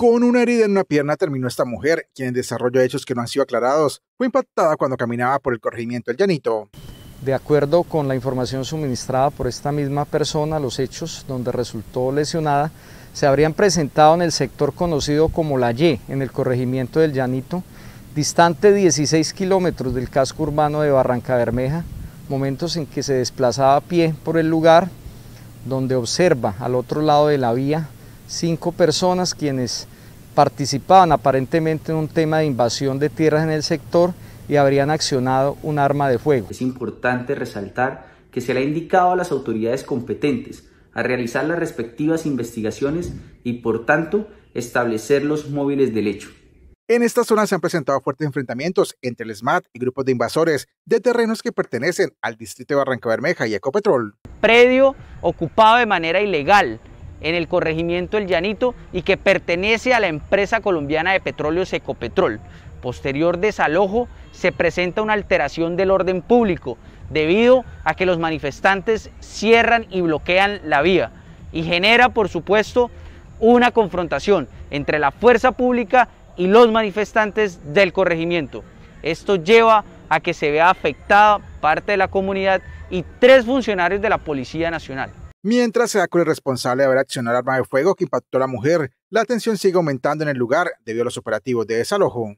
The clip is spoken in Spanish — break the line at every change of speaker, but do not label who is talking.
Con una herida en una pierna terminó esta mujer, quien en desarrollo de hechos que no han sido aclarados, fue impactada cuando caminaba por el corregimiento del Llanito.
De acuerdo con la información suministrada por esta misma persona, los hechos donde resultó lesionada se habrían presentado en el sector conocido como La Y, en el corregimiento del Llanito, distante 16 kilómetros del casco urbano de Barranca Bermeja, momentos en que se desplazaba a pie por el lugar donde observa al otro lado de la vía cinco personas quienes participaban aparentemente en un tema de invasión de tierras en el sector y habrían accionado un arma de fuego.
Es importante resaltar que se le ha indicado a las autoridades competentes a realizar las respectivas investigaciones y por tanto establecer los móviles del hecho.
En esta zona se han presentado fuertes enfrentamientos entre el SMAT y grupos de invasores de terrenos que pertenecen al distrito de Barranca Bermeja y Ecopetrol.
Predio ocupado de manera ilegal en el corregimiento El Llanito y que pertenece a la empresa colombiana de petróleo Ecopetrol. Posterior desalojo se presenta una alteración del orden público debido a que los manifestantes cierran y bloquean la vía y genera por supuesto una confrontación entre la fuerza pública y los manifestantes del corregimiento. Esto lleva a que se vea afectada parte de la comunidad y tres funcionarios de la Policía Nacional.
Mientras se con el responsable de haber accionado arma de fuego que impactó a la mujer, la tensión sigue aumentando en el lugar debido a los operativos de desalojo.